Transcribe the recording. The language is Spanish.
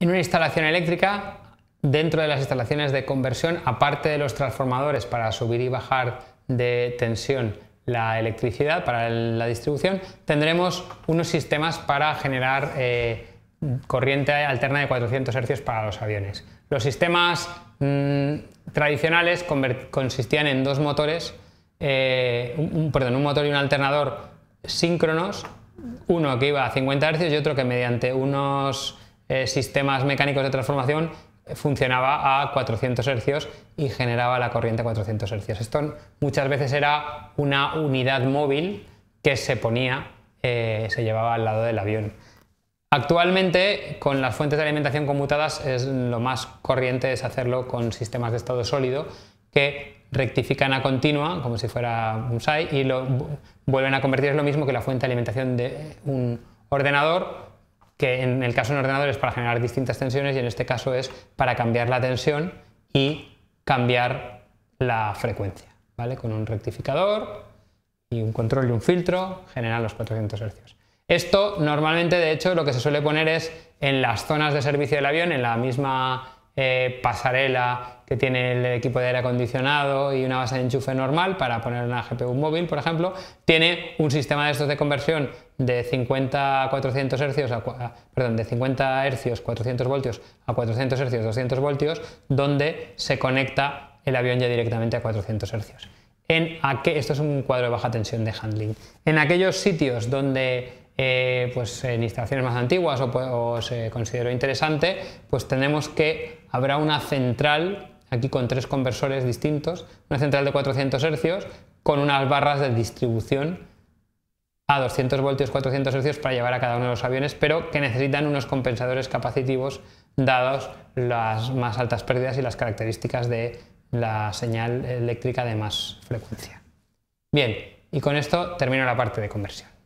en una instalación eléctrica, dentro de las instalaciones de conversión, aparte de los transformadores para subir y bajar de tensión la electricidad para la distribución, tendremos unos sistemas para generar eh, corriente alterna de 400 hercios para los aviones. Los sistemas mm, tradicionales consistían en dos motores, eh, perdón, un motor y un alternador síncronos, uno que iba a 50 hercios y otro que mediante unos eh, sistemas mecánicos de transformación funcionaba a 400 hercios y generaba la corriente a 400 hercios. Esto muchas veces era una unidad móvil que se ponía, eh, se llevaba al lado del avión. Actualmente, con las fuentes de alimentación conmutadas, es lo más corriente es hacerlo con sistemas de estado sólido que rectifican a continua, como si fuera un SAI, y lo vuelven a convertir. Es lo mismo que la fuente de alimentación de un ordenador, que en el caso de un ordenador es para generar distintas tensiones y en este caso es para cambiar la tensión y cambiar la frecuencia, ¿vale? Con un rectificador y un control y un filtro generan los 400 Hz. Esto normalmente, de hecho, lo que se suele poner es en las zonas de servicio del avión, en la misma eh, pasarela que tiene el equipo de aire acondicionado y una base de enchufe normal para poner una GPU móvil, por ejemplo, tiene un sistema de estos de conversión de 50 a 400 hercios, perdón, de 50 hercios 400 voltios a 400 hercios 200 voltios, donde se conecta el avión ya directamente a 400 hercios. En esto es un cuadro de baja tensión de handling. En aquellos sitios donde eh, pues en eh, instalaciones más antiguas o, se consideró interesante, pues tenemos que habrá una central, aquí con tres conversores distintos, una central de 400 hercios con unas barras de distribución a 200 voltios, 400 hercios para llevar a cada uno de los aviones, pero que necesitan unos compensadores capacitivos dados las más altas pérdidas y las características de la señal eléctrica de más frecuencia. Bien, y con esto termino la parte de conversión.